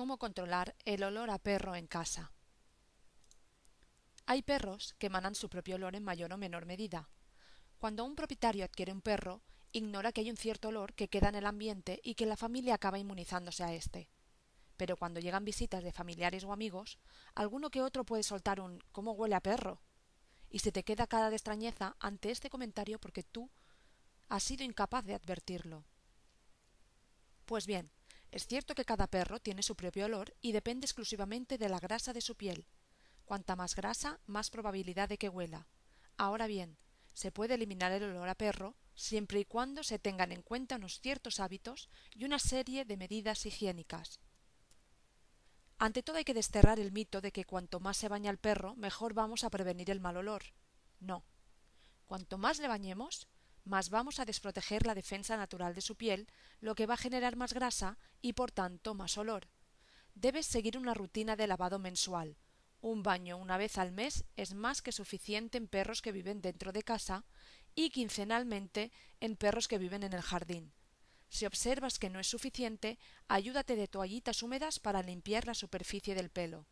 cómo controlar el olor a perro en casa. Hay perros que emanan su propio olor en mayor o menor medida. Cuando un propietario adquiere un perro, ignora que hay un cierto olor que queda en el ambiente y que la familia acaba inmunizándose a éste. Pero cuando llegan visitas de familiares o amigos, alguno que otro puede soltar un ¿Cómo huele a perro? y se te queda cara de extrañeza ante este comentario porque tú has sido incapaz de advertirlo. Pues bien, es cierto que cada perro tiene su propio olor y depende exclusivamente de la grasa de su piel. Cuanta más grasa, más probabilidad de que huela. Ahora bien, se puede eliminar el olor a perro siempre y cuando se tengan en cuenta unos ciertos hábitos y una serie de medidas higiénicas. Ante todo hay que desterrar el mito de que cuanto más se baña el perro, mejor vamos a prevenir el mal olor. No. Cuanto más le bañemos, más vamos a desproteger la defensa natural de su piel, lo que va a generar más grasa y por tanto más olor. Debes seguir una rutina de lavado mensual. Un baño una vez al mes es más que suficiente en perros que viven dentro de casa y quincenalmente en perros que viven en el jardín. Si observas que no es suficiente, ayúdate de toallitas húmedas para limpiar la superficie del pelo.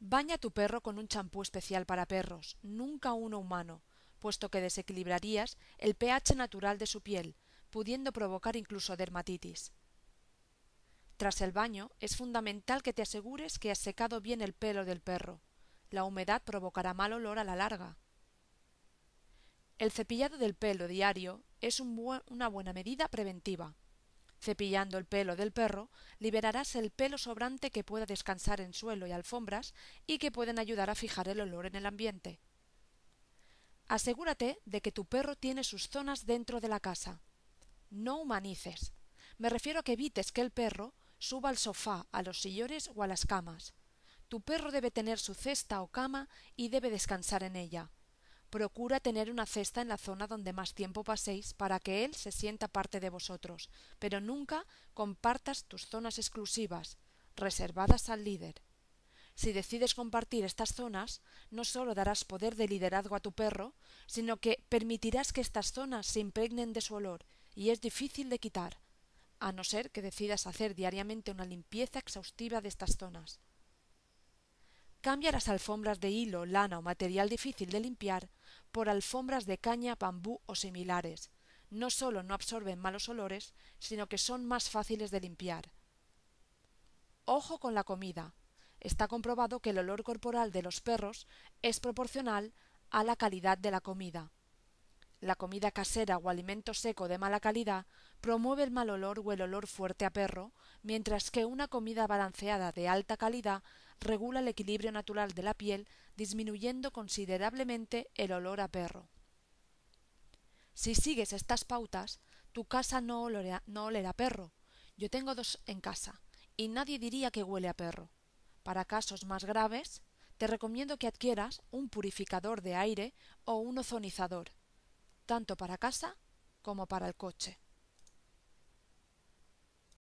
Baña tu perro con un champú especial para perros, nunca uno humano, puesto que desequilibrarías el pH natural de su piel, pudiendo provocar incluso dermatitis. Tras el baño, es fundamental que te asegures que has secado bien el pelo del perro. La humedad provocará mal olor a la larga. El cepillado del pelo diario es una buena medida preventiva. Cepillando el pelo del perro, liberarás el pelo sobrante que pueda descansar en suelo y alfombras y que pueden ayudar a fijar el olor en el ambiente. Asegúrate de que tu perro tiene sus zonas dentro de la casa. No humanices. Me refiero a que evites que el perro suba al sofá, a los sillones o a las camas. Tu perro debe tener su cesta o cama y debe descansar en ella. Procura tener una cesta en la zona donde más tiempo paséis para que él se sienta parte de vosotros, pero nunca compartas tus zonas exclusivas, reservadas al líder. Si decides compartir estas zonas, no solo darás poder de liderazgo a tu perro, sino que permitirás que estas zonas se impregnen de su olor, y es difícil de quitar, a no ser que decidas hacer diariamente una limpieza exhaustiva de estas zonas. Cambia las alfombras de hilo, lana o material difícil de limpiar por alfombras de caña, bambú o similares. No solo no absorben malos olores, sino que son más fáciles de limpiar. Ojo con la comida está comprobado que el olor corporal de los perros es proporcional a la calidad de la comida. La comida casera o alimento seco de mala calidad promueve el mal olor o el olor fuerte a perro, mientras que una comida balanceada de alta calidad regula el equilibrio natural de la piel, disminuyendo considerablemente el olor a perro. Si sigues estas pautas, tu casa no, olera, no olerá perro. Yo tengo dos en casa, y nadie diría que huele a perro. Para casos más graves, te recomiendo que adquieras un purificador de aire o un ozonizador, tanto para casa como para el coche.